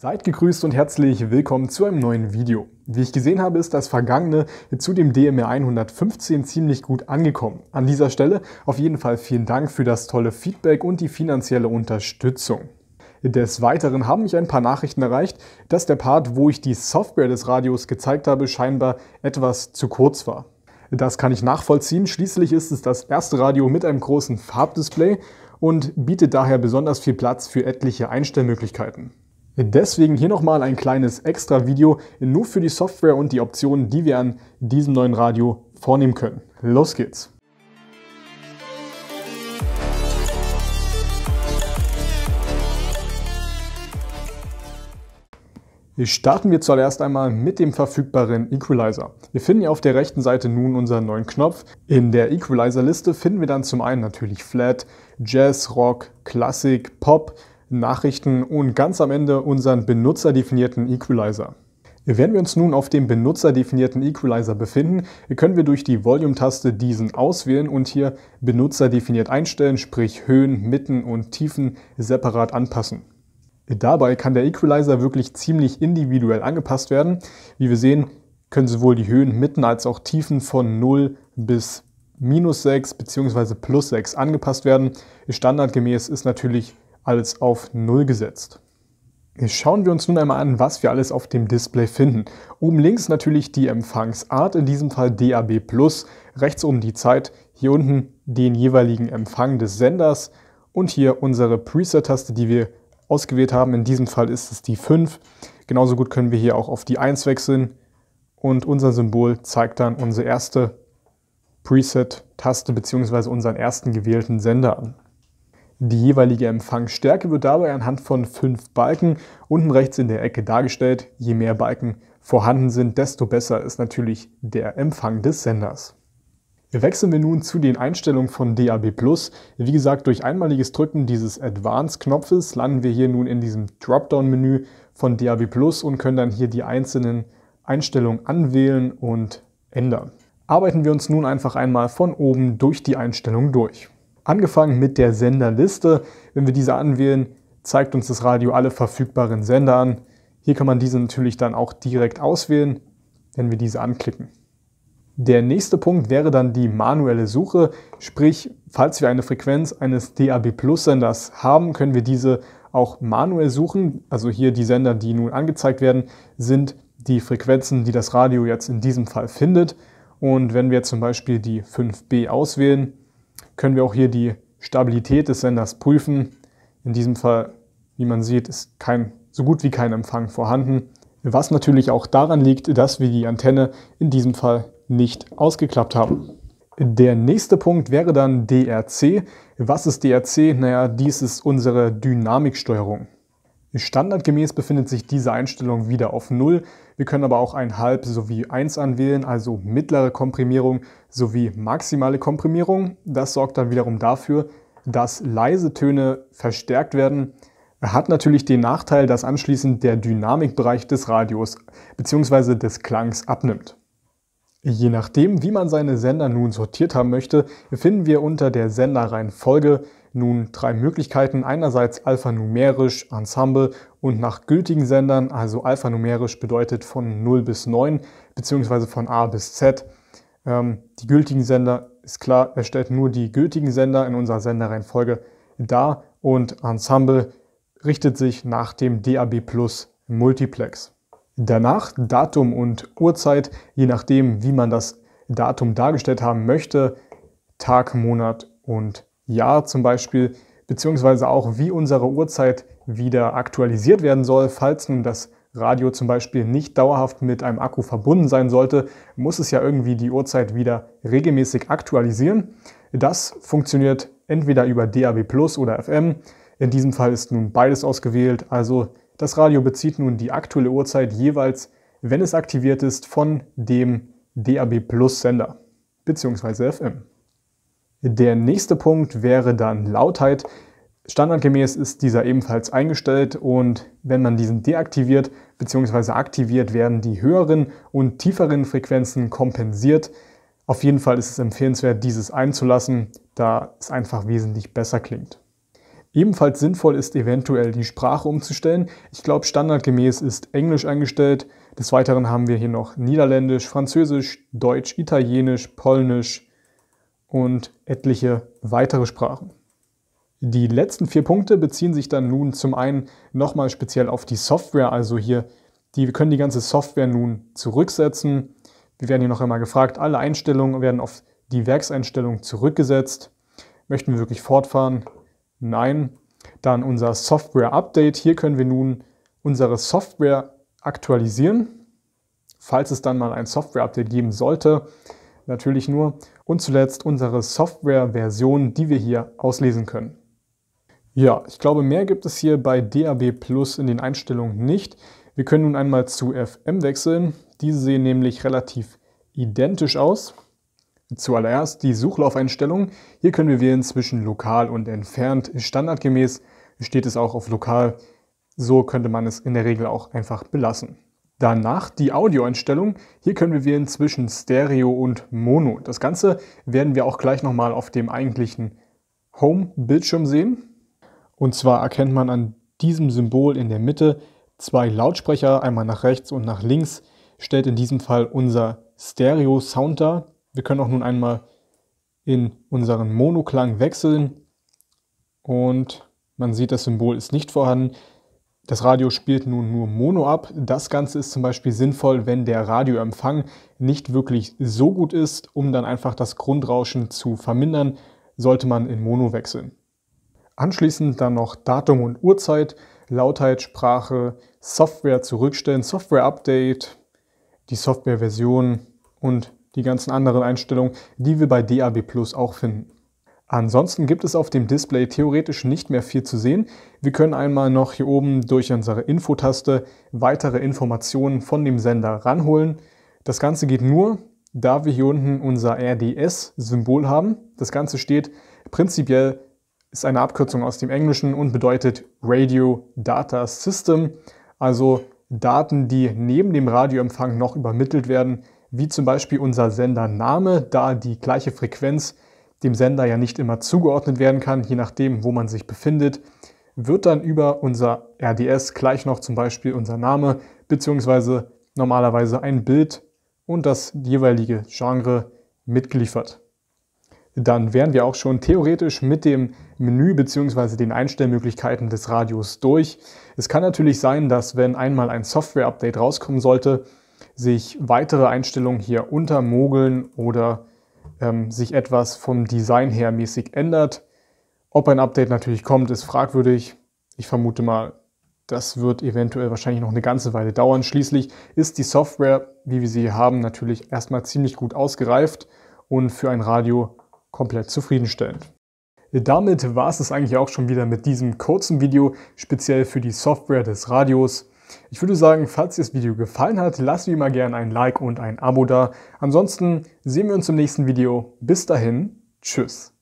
Seid gegrüßt und herzlich willkommen zu einem neuen Video. Wie ich gesehen habe, ist das vergangene zu dem DMR 115 ziemlich gut angekommen. An dieser Stelle auf jeden Fall vielen Dank für das tolle Feedback und die finanzielle Unterstützung. Des Weiteren haben mich ein paar Nachrichten erreicht, dass der Part, wo ich die Software des Radios gezeigt habe, scheinbar etwas zu kurz war. Das kann ich nachvollziehen, schließlich ist es das erste Radio mit einem großen Farbdisplay und bietet daher besonders viel Platz für etliche Einstellmöglichkeiten. Deswegen hier nochmal ein kleines extra Video nur für die Software und die Optionen, die wir an diesem neuen Radio vornehmen können. Los geht's! Starten wir zuallererst einmal mit dem verfügbaren Equalizer. Wir finden hier auf der rechten Seite nun unseren neuen Knopf. In der Equalizer-Liste finden wir dann zum einen natürlich Flat, Jazz, Rock, Klassik, Pop, Nachrichten und ganz am Ende unseren benutzerdefinierten Equalizer. Wenn wir uns nun auf dem benutzerdefinierten Equalizer befinden, können wir durch die Volume-Taste diesen auswählen und hier benutzerdefiniert einstellen, sprich Höhen, Mitten und Tiefen separat anpassen. Dabei kann der Equalizer wirklich ziemlich individuell angepasst werden. Wie wir sehen, können sowohl die Höhen, Mitten als auch Tiefen von 0 bis minus 6 bzw. plus 6 angepasst werden. Standardgemäß ist natürlich alles auf 0 gesetzt. Schauen wir uns nun einmal an, was wir alles auf dem Display finden. Oben links natürlich die Empfangsart, in diesem Fall DAB+, rechts oben die Zeit, hier unten den jeweiligen Empfang des Senders und hier unsere Preset-Taste, die wir ausgewählt haben. In diesem Fall ist es die 5. Genauso gut können wir hier auch auf die 1 wechseln und unser Symbol zeigt dann unsere erste Preset-Taste bzw. unseren ersten gewählten Sender an. Die jeweilige Empfangsstärke wird dabei anhand von fünf Balken unten rechts in der Ecke dargestellt. Je mehr Balken vorhanden sind, desto besser ist natürlich der Empfang des Senders. Wechseln wir nun zu den Einstellungen von DAB+. Wie gesagt, durch einmaliges Drücken dieses Advanced-Knopfes landen wir hier nun in diesem Dropdown-Menü von DAB+, und können dann hier die einzelnen Einstellungen anwählen und ändern. Arbeiten wir uns nun einfach einmal von oben durch die Einstellungen durch. Angefangen mit der Senderliste. Wenn wir diese anwählen, zeigt uns das Radio alle verfügbaren Sender an. Hier kann man diese natürlich dann auch direkt auswählen, wenn wir diese anklicken. Der nächste Punkt wäre dann die manuelle Suche, sprich, falls wir eine Frequenz eines DAB Plus Senders haben, können wir diese auch manuell suchen. Also hier die Sender, die nun angezeigt werden, sind die Frequenzen, die das Radio jetzt in diesem Fall findet. Und wenn wir zum Beispiel die 5b auswählen, können wir auch hier die Stabilität des Senders prüfen. In diesem Fall, wie man sieht, ist kein, so gut wie kein Empfang vorhanden, was natürlich auch daran liegt, dass wir die Antenne in diesem Fall nicht ausgeklappt haben. Der nächste Punkt wäre dann DRC. Was ist DRC? Naja, dies ist unsere Dynamiksteuerung. Standardgemäß befindet sich diese Einstellung wieder auf 0. Wir können aber auch ein halb sowie 1 anwählen, also mittlere Komprimierung sowie maximale Komprimierung. Das sorgt dann wiederum dafür, dass leise Töne verstärkt werden. Hat natürlich den Nachteil, dass anschließend der Dynamikbereich des Radios bzw. des Klangs abnimmt. Je nachdem, wie man seine Sender nun sortiert haben möchte, finden wir unter der Senderreihenfolge nun drei Möglichkeiten. Einerseits alphanumerisch, Ensemble und nach gültigen Sendern, also alphanumerisch bedeutet von 0 bis 9 beziehungsweise von A bis Z. Ähm, die gültigen Sender ist klar, er stellt nur die gültigen Sender in unserer Senderreihenfolge dar und Ensemble richtet sich nach dem DAB Plus Multiplex. Danach Datum und Uhrzeit, je nachdem, wie man das Datum dargestellt haben möchte, Tag, Monat und Jahr zum Beispiel, beziehungsweise auch wie unsere Uhrzeit wieder aktualisiert werden soll. Falls nun das Radio zum Beispiel nicht dauerhaft mit einem Akku verbunden sein sollte, muss es ja irgendwie die Uhrzeit wieder regelmäßig aktualisieren. Das funktioniert entweder über DAB Plus oder FM. In diesem Fall ist nun beides ausgewählt, also das Radio bezieht nun die aktuelle Uhrzeit jeweils, wenn es aktiviert ist, von dem DAB Plus Sender bzw. FM. Der nächste Punkt wäre dann Lautheit. Standardgemäß ist dieser ebenfalls eingestellt und wenn man diesen deaktiviert bzw. aktiviert, werden die höheren und tieferen Frequenzen kompensiert. Auf jeden Fall ist es empfehlenswert, dieses einzulassen, da es einfach wesentlich besser klingt. Ebenfalls sinnvoll ist eventuell die Sprache umzustellen. Ich glaube, standardgemäß ist Englisch eingestellt. Des Weiteren haben wir hier noch Niederländisch, Französisch, Deutsch, Italienisch, Polnisch, und etliche weitere Sprachen. Die letzten vier Punkte beziehen sich dann nun zum einen nochmal speziell auf die Software, also hier, die, wir können die ganze Software nun zurücksetzen. Wir werden hier noch einmal gefragt, alle Einstellungen werden auf die Werkseinstellung zurückgesetzt. Möchten wir wirklich fortfahren? Nein. Dann unser Software-Update. Hier können wir nun unsere Software aktualisieren, falls es dann mal ein Software-Update geben sollte natürlich nur. Und zuletzt unsere Software-Version, die wir hier auslesen können. Ja, ich glaube, mehr gibt es hier bei DAB Plus in den Einstellungen nicht. Wir können nun einmal zu FM wechseln. Diese sehen nämlich relativ identisch aus. Zuallererst die Suchlaufeinstellung. Hier können wir wählen zwischen lokal und entfernt. Standardgemäß steht es auch auf lokal. So könnte man es in der Regel auch einfach belassen. Danach die Audioeinstellung. Hier können wir wählen zwischen Stereo und Mono. Das Ganze werden wir auch gleich nochmal auf dem eigentlichen Home-Bildschirm sehen. Und zwar erkennt man an diesem Symbol in der Mitte zwei Lautsprecher, einmal nach rechts und nach links, stellt in diesem Fall unser Stereo-Sound dar. Wir können auch nun einmal in unseren Monoklang wechseln und man sieht, das Symbol ist nicht vorhanden. Das Radio spielt nun nur Mono ab. Das Ganze ist zum Beispiel sinnvoll, wenn der Radioempfang nicht wirklich so gut ist, um dann einfach das Grundrauschen zu vermindern, sollte man in Mono wechseln. Anschließend dann noch Datum und Uhrzeit, Lautheit, Sprache, Software zurückstellen, Software-Update, die Softwareversion und die ganzen anderen Einstellungen, die wir bei DAB Plus auch finden. Ansonsten gibt es auf dem Display theoretisch nicht mehr viel zu sehen. Wir können einmal noch hier oben durch unsere Infotaste weitere Informationen von dem Sender ranholen. Das Ganze geht nur, da wir hier unten unser RDS-Symbol haben. Das Ganze steht prinzipiell, ist eine Abkürzung aus dem Englischen und bedeutet Radio Data System, also Daten, die neben dem Radioempfang noch übermittelt werden, wie zum Beispiel unser Sendername, da die gleiche Frequenz dem Sender ja nicht immer zugeordnet werden kann, je nachdem, wo man sich befindet, wird dann über unser RDS gleich noch zum Beispiel unser Name bzw. normalerweise ein Bild und das jeweilige Genre mitgeliefert. Dann wären wir auch schon theoretisch mit dem Menü bzw. den Einstellmöglichkeiten des Radios durch. Es kann natürlich sein, dass wenn einmal ein Software-Update rauskommen sollte, sich weitere Einstellungen hier untermogeln oder ähm, sich etwas vom Design her mäßig ändert. Ob ein Update natürlich kommt, ist fragwürdig. Ich vermute mal, das wird eventuell wahrscheinlich noch eine ganze Weile dauern. Schließlich ist die Software, wie wir sie haben, natürlich erstmal ziemlich gut ausgereift und für ein Radio komplett zufriedenstellend. Damit war es es eigentlich auch schon wieder mit diesem kurzen Video, speziell für die Software des Radios. Ich würde sagen, falls dir das Video gefallen hat, lass wie immer gerne ein Like und ein Abo da. Ansonsten sehen wir uns im nächsten Video. Bis dahin, tschüss.